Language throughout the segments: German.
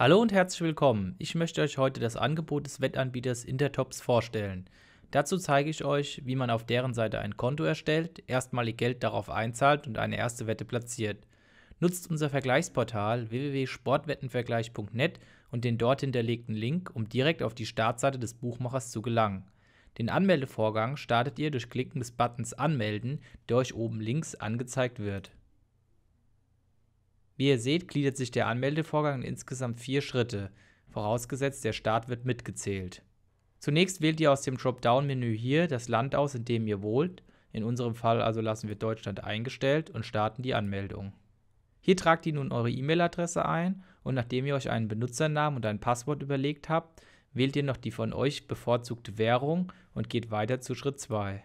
Hallo und herzlich willkommen. Ich möchte euch heute das Angebot des Wettanbieters Intertops vorstellen. Dazu zeige ich euch, wie man auf deren Seite ein Konto erstellt, erstmalig Geld darauf einzahlt und eine erste Wette platziert. Nutzt unser Vergleichsportal www.sportwettenvergleich.net und den dort hinterlegten Link, um direkt auf die Startseite des Buchmachers zu gelangen. Den Anmeldevorgang startet ihr durch Klicken des Buttons Anmelden, der euch oben links angezeigt wird. Wie ihr seht, gliedert sich der Anmeldevorgang in insgesamt vier Schritte, vorausgesetzt der Start wird mitgezählt. Zunächst wählt ihr aus dem Dropdown-Menü hier das Land aus, in dem ihr wohnt, in unserem Fall also lassen wir Deutschland eingestellt und starten die Anmeldung. Hier tragt ihr nun eure E-Mail-Adresse ein und nachdem ihr euch einen Benutzernamen und ein Passwort überlegt habt, wählt ihr noch die von euch bevorzugte Währung und geht weiter zu Schritt 2.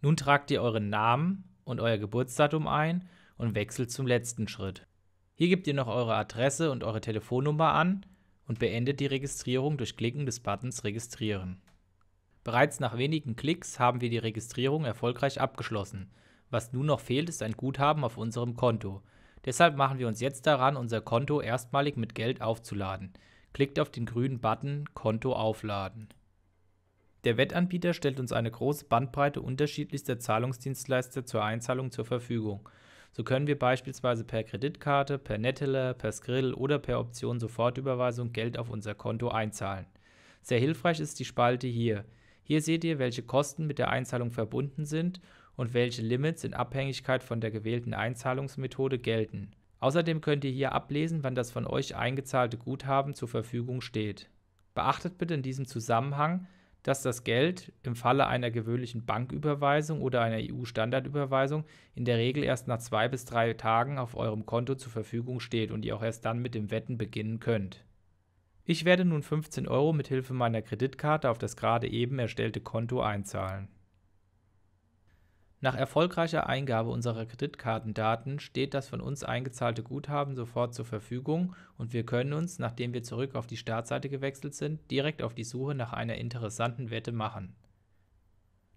Nun tragt ihr euren Namen und euer Geburtsdatum ein und wechselt zum letzten Schritt. Hier gebt ihr noch eure Adresse und eure Telefonnummer an und beendet die Registrierung durch Klicken des Buttons Registrieren. Bereits nach wenigen Klicks haben wir die Registrierung erfolgreich abgeschlossen. Was nun noch fehlt, ist ein Guthaben auf unserem Konto. Deshalb machen wir uns jetzt daran, unser Konto erstmalig mit Geld aufzuladen. Klickt auf den grünen Button Konto aufladen. Der Wettanbieter stellt uns eine große Bandbreite unterschiedlichster Zahlungsdienstleister zur Einzahlung zur Verfügung. So können wir beispielsweise per Kreditkarte, per Neteller, per Skrill oder per Option Sofortüberweisung Geld auf unser Konto einzahlen. Sehr hilfreich ist die Spalte hier. Hier seht ihr, welche Kosten mit der Einzahlung verbunden sind und welche Limits in Abhängigkeit von der gewählten Einzahlungsmethode gelten. Außerdem könnt ihr hier ablesen, wann das von euch eingezahlte Guthaben zur Verfügung steht. Beachtet bitte in diesem Zusammenhang, dass das Geld im Falle einer gewöhnlichen Banküberweisung oder einer EU-Standardüberweisung in der Regel erst nach zwei bis drei Tagen auf eurem Konto zur Verfügung steht und ihr auch erst dann mit dem Wetten beginnen könnt. Ich werde nun 15 Euro mit Hilfe meiner Kreditkarte auf das gerade eben erstellte Konto einzahlen. Nach erfolgreicher Eingabe unserer Kreditkartendaten steht das von uns eingezahlte Guthaben sofort zur Verfügung und wir können uns, nachdem wir zurück auf die Startseite gewechselt sind, direkt auf die Suche nach einer interessanten Wette machen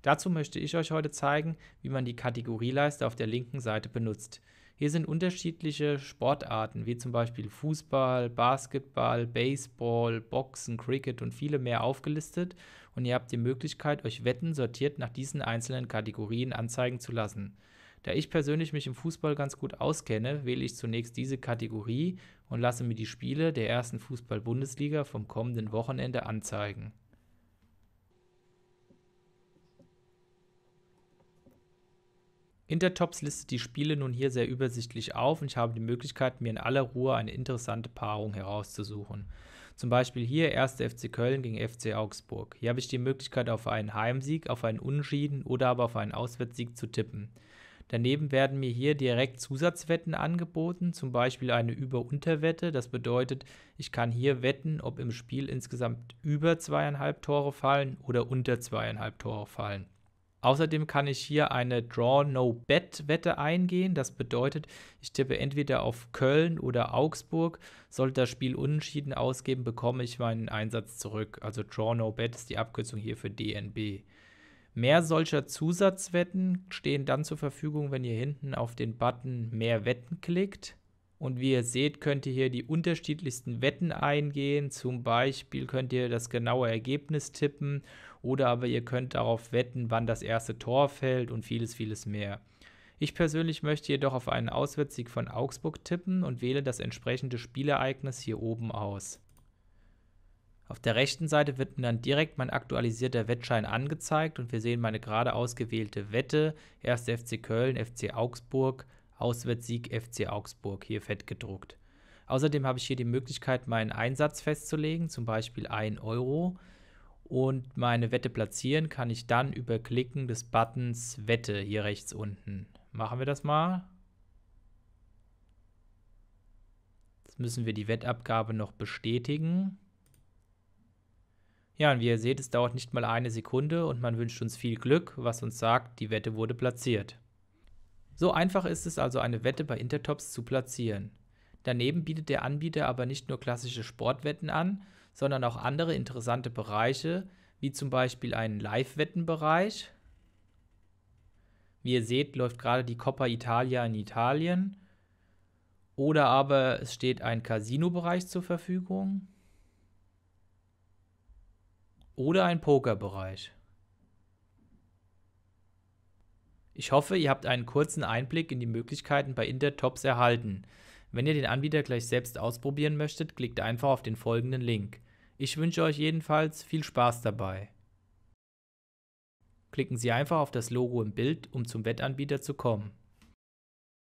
Dazu möchte ich euch heute zeigen, wie man die Kategorieleiste auf der linken Seite benutzt. Hier sind unterschiedliche Sportarten wie zum Beispiel Fußball, Basketball, Baseball, Boxen, Cricket und viele mehr aufgelistet und ihr habt die Möglichkeit, euch Wetten sortiert nach diesen einzelnen Kategorien anzeigen zu lassen. Da ich persönlich mich im Fußball ganz gut auskenne, wähle ich zunächst diese Kategorie und lasse mir die Spiele der ersten Fußball-Bundesliga vom kommenden Wochenende anzeigen. Intertops listet die Spiele nun hier sehr übersichtlich auf und ich habe die Möglichkeit, mir in aller Ruhe eine interessante Paarung herauszusuchen. Zum Beispiel hier 1. FC Köln gegen FC Augsburg. Hier habe ich die Möglichkeit, auf einen Heimsieg, auf einen Unschieden oder aber auf einen Auswärtssieg zu tippen. Daneben werden mir hier direkt Zusatzwetten angeboten, zum Beispiel eine Über-Unter-Wette. Das bedeutet, ich kann hier wetten, ob im Spiel insgesamt über zweieinhalb Tore fallen oder unter zweieinhalb Tore fallen. Außerdem kann ich hier eine Draw-No-Bet-Wette eingehen. Das bedeutet, ich tippe entweder auf Köln oder Augsburg. Sollte das Spiel unentschieden ausgeben, bekomme ich meinen Einsatz zurück. Also Draw-No-Bet ist die Abkürzung hier für DNB. Mehr solcher Zusatzwetten stehen dann zur Verfügung, wenn ihr hinten auf den Button Mehr Wetten klickt. Und wie ihr seht, könnt ihr hier die unterschiedlichsten Wetten eingehen. Zum Beispiel könnt ihr das genaue Ergebnis tippen oder aber ihr könnt darauf wetten, wann das erste Tor fällt und vieles, vieles mehr. Ich persönlich möchte jedoch auf einen Auswärtssieg von Augsburg tippen und wähle das entsprechende Spielereignis hier oben aus. Auf der rechten Seite wird mir dann direkt mein aktualisierter Wettschein angezeigt und wir sehen meine gerade ausgewählte Wette, 1. FC Köln, FC Augsburg, Auswärtssieg FC Augsburg, hier fett gedruckt. Außerdem habe ich hier die Möglichkeit, meinen Einsatz festzulegen, zum Beispiel 1 Euro. Und meine Wette platzieren kann ich dann über Klicken des Buttons Wette hier rechts unten. Machen wir das mal. Jetzt müssen wir die Wettabgabe noch bestätigen. Ja, und wie ihr seht, es dauert nicht mal eine Sekunde und man wünscht uns viel Glück, was uns sagt, die Wette wurde platziert. So einfach ist es also, eine Wette bei Intertops zu platzieren. Daneben bietet der Anbieter aber nicht nur klassische Sportwetten an, sondern auch andere interessante Bereiche, wie zum Beispiel einen Live-Wettenbereich. Wie ihr seht, läuft gerade die Coppa Italia in Italien. Oder aber es steht ein Casino-Bereich zur Verfügung. Oder ein Poker-Bereich. Ich hoffe, ihr habt einen kurzen Einblick in die Möglichkeiten bei Intertops erhalten. Wenn ihr den Anbieter gleich selbst ausprobieren möchtet, klickt einfach auf den folgenden Link. Ich wünsche euch jedenfalls viel Spaß dabei. Klicken Sie einfach auf das Logo im Bild, um zum Wettanbieter zu kommen.